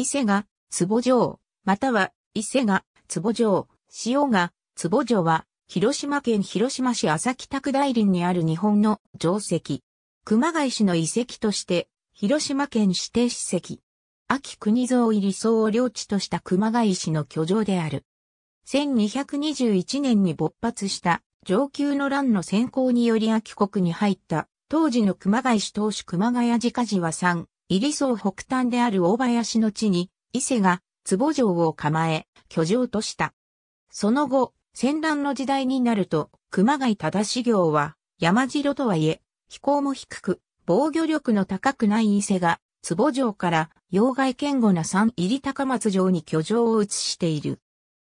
伊勢が、壺城、または、伊勢が、壺城、塩が、壺城は、広島県広島市浅北区大林にある日本の城跡。熊谷市の遺跡として、広島県指定史跡。秋国蔵入り層を領地とした熊谷市の居城である。1221年に勃発した上級の乱の先行により秋国に入った当時の熊谷市当主熊谷自家寺は3、入層北端である大林の地に、伊勢が坪城を構え、居城とした。その後、戦乱の時代になると、熊谷忠志行は、山城とはいえ、飛行も低く、防御力の高くない伊勢が、坪城から妖怪堅固な三入高松城に居城を移している。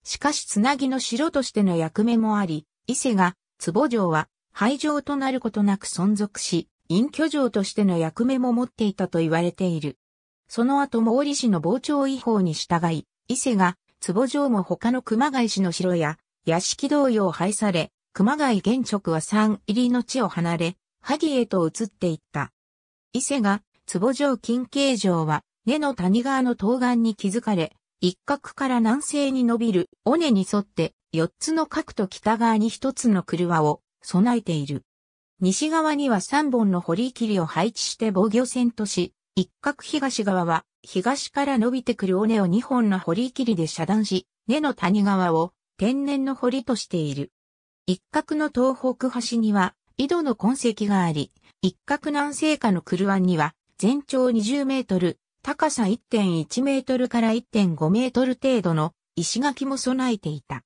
しかしつなぎの城としての役目もあり、伊勢が、坪城は、廃城となることなく存続し、隠居城としての役目も持っていたと言われている。その後毛利氏の傍聴違法に従い、伊勢が坪城も他の熊谷氏の城や屋敷同様廃され、熊谷玄直は三入りの地を離れ、萩へと移っていった。伊勢が坪城近景城は根の谷川の東岸に築かれ、一角から南西に伸びる尾根に沿って四つの角と北側に一つの車を備えている。西側には3本の堀切りを配置して防御線とし、一角東側は東から伸びてくる尾根を2本の堀切りで遮断し、根の谷側を天然の堀としている。一角の東北端には井戸の痕跡があり、一角南西下の車には全長20メートル、高さ1.1メートルから1.5メートル程度の石垣も備えていた。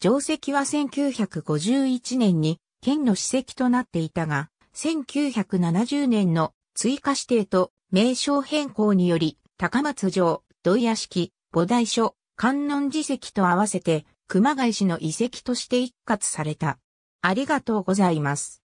定石は1951年に県の史跡となっていたが、1970年の追加指定と名称変更により、高松城、土屋敷、菩提所、観音寺跡と合わせて、熊谷市の遺跡として一括された。ありがとうございます。